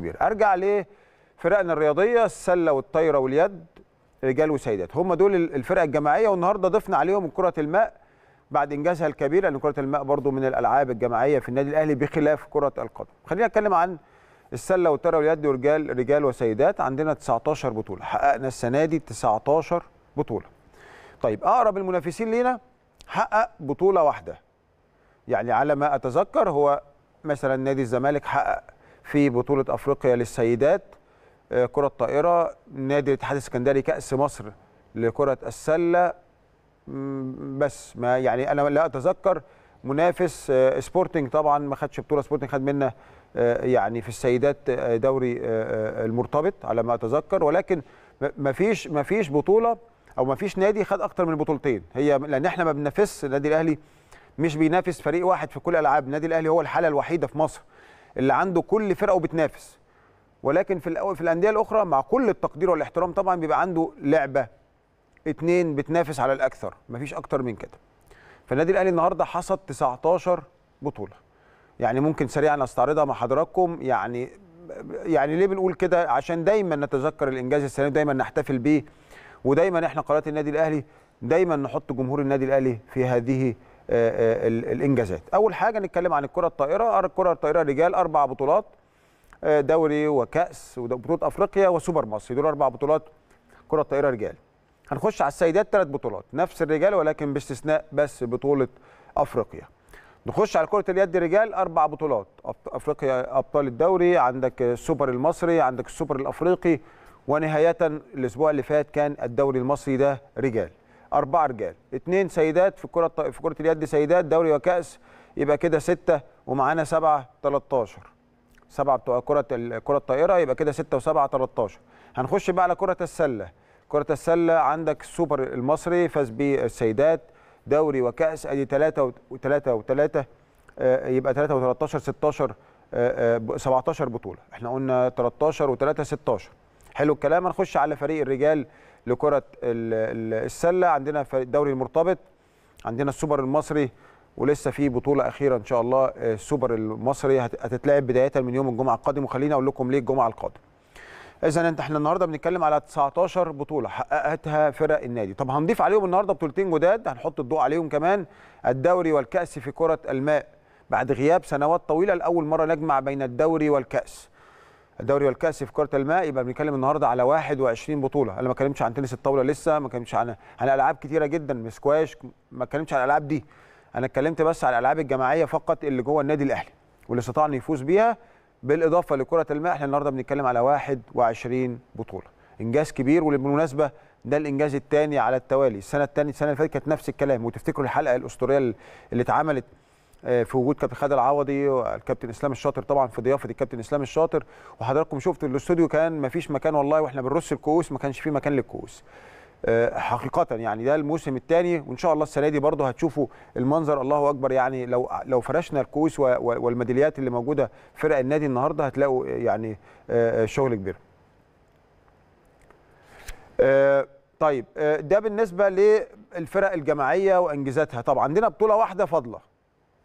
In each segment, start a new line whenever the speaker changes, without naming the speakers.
كبير ارجع لفرقنا الرياضيه السله والطايره واليد رجال وسيدات هم دول الفرق الجماعيه والنهارده ضفنا عليهم كره الماء بعد انجازها الكبير لان كره الماء برضو من الالعاب الجماعيه في النادي الاهلي بخلاف كره القدم خلينا نتكلم عن السله والطايره واليد ورجال رجال وسيدات عندنا 19 بطوله حققنا السنه دي 19 بطوله طيب اقرب المنافسين لينا حقق بطوله واحده يعني على ما اتذكر هو مثلا نادي الزمالك حقق في بطوله افريقيا للسيدات آه، كره الطائرة نادي الاتحاد السكندري كاس مصر لكره السله بس ما يعني انا لا اتذكر منافس آه، سبورتنج طبعا ما خدش بطوله سبورتنج خد منه آه، يعني في السيدات دوري المرتبط على ما اتذكر ولكن ما فيش ما فيش بطوله او ما فيش نادي خد اكتر من بطولتين هي لان احنا ما بننافسش النادي الاهلي مش بينافس فريق واحد في كل الالعاب النادي الاهلي هو الحاله الوحيده في مصر اللي عنده كل فرقه وبتنافس ولكن في الأول في الانديه الاخرى مع كل التقدير والاحترام طبعا بيبقى عنده لعبه اتنين بتنافس على الاكثر مفيش اكتر من كده فالنادي الاهلي النهارده حصد 19 بطوله يعني ممكن سريعا استعرضها مع حضراتكم يعني يعني ليه بنقول كده عشان دايما نتذكر الانجاز السنه دايما نحتفل بيه ودايما احنا قناه النادي الاهلي دايما نحط جمهور النادي الاهلي في هذه آه، آه، الانجازات اول حاجه نتكلم عن الكره الطائره الكره الطائره رجال اربع بطولات آه، دوري وكاس وبطوله افريقيا وسوبر مصر دول اربع بطولات كره الطائره رجال هنخش على السيدات ثلاث بطولات نفس الرجال ولكن باستثناء بس بطوله افريقيا نخش على كره اليد رجال اربع بطولات افريقيا ابطال الدوري عندك السوبر المصري عندك السوبر الافريقي ونهايه الاسبوع اللي فات كان الدوري المصري ده رجال اربعه رجال اثنين سيدات في كره في كره اليد سيدات دوري وكاس يبقى كده سته ومعانا سبعه 13 سبعه بتوع كره كره الطائره يبقى كده سته وسبعه 13 هنخش بقى على كره السله كره السله عندك السوبر المصري فاز بالسيدات دوري وكاس ادي 3 و3 و3 يبقى 3 و13 16 17 بطوله احنا قلنا 13 و3 16 حلو الكلام هنخش على فريق الرجال لكره السله عندنا الدوري المرتبط عندنا السوبر المصري ولسه في بطوله اخيره ان شاء الله آه، السوبر المصري هتتلعب بدايه من يوم الجمعه القادم وخليني اقول لكم ليه الجمعه القادم اذا انت احنا النهارده بنتكلم على 19 بطوله حققتها فرق النادي طب هنضيف عليهم النهارده بطولتين جداد هنحط الضوء عليهم كمان الدوري والكاس في كره الماء بعد غياب سنوات طويله لاول مره نجمع بين الدوري والكاس الدوري والكاس في كره الماء يبقى بنتكلم النهارده على 21 بطوله انا ما اتكلمتش عن تنس الطاوله لسه ما اتكلمتش عن عن العاب كتيره جدا سكواش ما اتكلمتش عن الالعاب دي انا اتكلمت بس على الالعاب الجماعيه فقط اللي جوه النادي الاهلي واللي استطاع انه يفوز بيها بالاضافه لكره الماء احنا النهارده بنتكلم على 21 بطوله انجاز كبير وبالمناسبه ده الانجاز الثاني على التوالي السنه الثانيه السنه اللي فاتت كانت نفس الكلام وتفتكروا الحلقه الاسطوريه اللي اتعملت آه، في وجود كابتن خالد العوضي والكابتن اسلام الشاطر طبعا في ضيافه الكابتن اسلام الشاطر وحضراتكم شفتوا الاستوديو كان ما فيش مكان والله واحنا بنرص الكؤوس ما كانش في مكان للكؤوس آه، حقيقة يعني ده الموسم الثاني وإن شاء الله السنة دي برضه هتشوفوا المنظر الله أكبر يعني لو لو فرشنا الكؤوس والميداليات اللي موجودة فرق النادي النهاردة هتلاقوا يعني آه، شغل كبير. طيب ده بالنسبة للفرق الجماعية وإنجازاتها طبعا عندنا بطولة واحدة فاضلة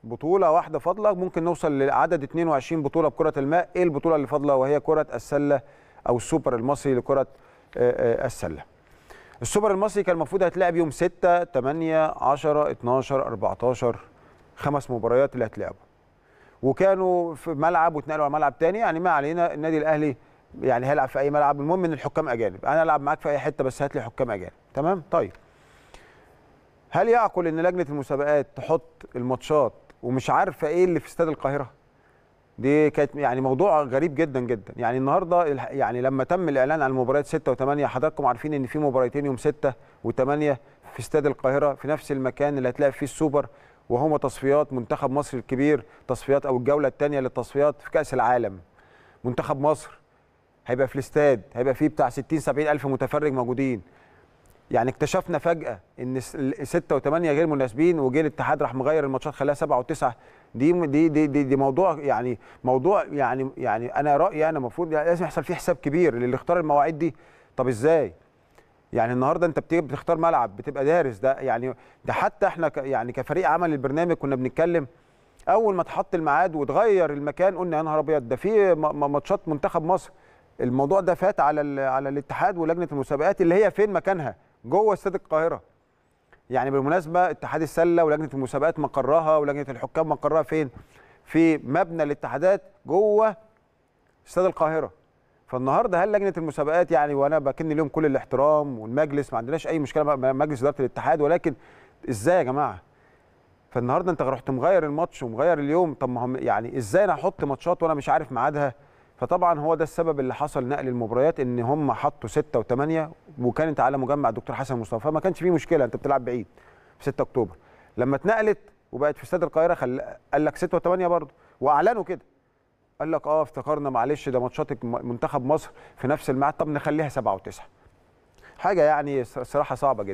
بطوله واحده فاضله ممكن نوصل لعدد 22 بطوله بكره الماء ايه البطوله اللي فاضله وهي كره السله او السوبر المصري لكره آه، آه، السله السوبر المصري كان المفروض هيتلعب يوم 6 8 10 12 14 خمس مباريات اللي هتلعبوا وكانوا في ملعب واتنقلوا على ملعب تاني يعني ما علينا النادي الاهلي يعني هيلعب في اي ملعب المهم ان الحكام اجانب انا العب معاك في اي حته بس هات لي حكام اجانب تمام طيب هل يعقل ان لجنه المسابقات تحط الماتشات ومش عارفه ايه اللي في استاد القاهره دي كانت يعني موضوع غريب جدا جدا يعني النهارده يعني لما تم الاعلان عن مباريات 6 و8 حضراتكم عارفين ان في مباراتين يوم 6 و8 في استاد القاهره في نفس المكان اللي هتلاقي فيه السوبر وهما تصفيات منتخب مصر الكبير تصفيات او الجوله الثانيه للتصفيات في كاس العالم منتخب مصر هيبقى في الاستاد هيبقى فيه بتاع 60 70 الف متفرج موجودين يعني اكتشفنا فجأة ان 6 و8 غير مناسبين وجه الاتحاد راح مغير الماتشات خلاها 7 و9 دي, دي دي دي دي موضوع يعني موضوع يعني يعني انا رايي انا المفروض يعني لازم يحصل فيه حساب كبير للي اختار المواعيد دي طب ازاي؟ يعني النهارده انت بتيجي بتختار ملعب بتبقى دارس ده يعني ده حتى احنا ك يعني كفريق عمل البرنامج كنا بنتكلم اول ما اتحط الميعاد وتغير المكان قلنا يا نهار ابيض ده في ماتشات منتخب مصر الموضوع ده فات على على الاتحاد ولجنه المسابقات اللي هي فين مكانها؟ جوه استاد القاهره يعني بالمناسبه اتحاد السله ولجنه المسابقات مقرها ولجنه الحكام مقرها فين في مبنى الاتحادات جوه استاد القاهره فالنهارده هل لجنه المسابقات يعني وانا بكن لهم كل الاحترام والمجلس ما عندناش اي مشكله مع مجلس اداره الاتحاد ولكن ازاي يا جماعه فالنهارده انت رحت مغير الماتش ومغير اليوم طب ما يعني ازاي انا احط ماتشات وانا مش عارف ميعادها فطبعا هو ده السبب اللي حصل نقل المباريات ان هم حطوا 6 و8 وكانت على مجمع الدكتور حسن مصطفى ما كانش فيه مشكله انت بتلعب بعيد في 6 اكتوبر لما اتنقلت وبقت في استاد القاهره خل... قال لك 6 و8 برضه واعلنوا كده قال لك اه افتكرنا معلش ده ماتشات منتخب مصر في نفس الميعاد طب نخليها 7 و9 حاجه يعني الصراحه صعبه جدا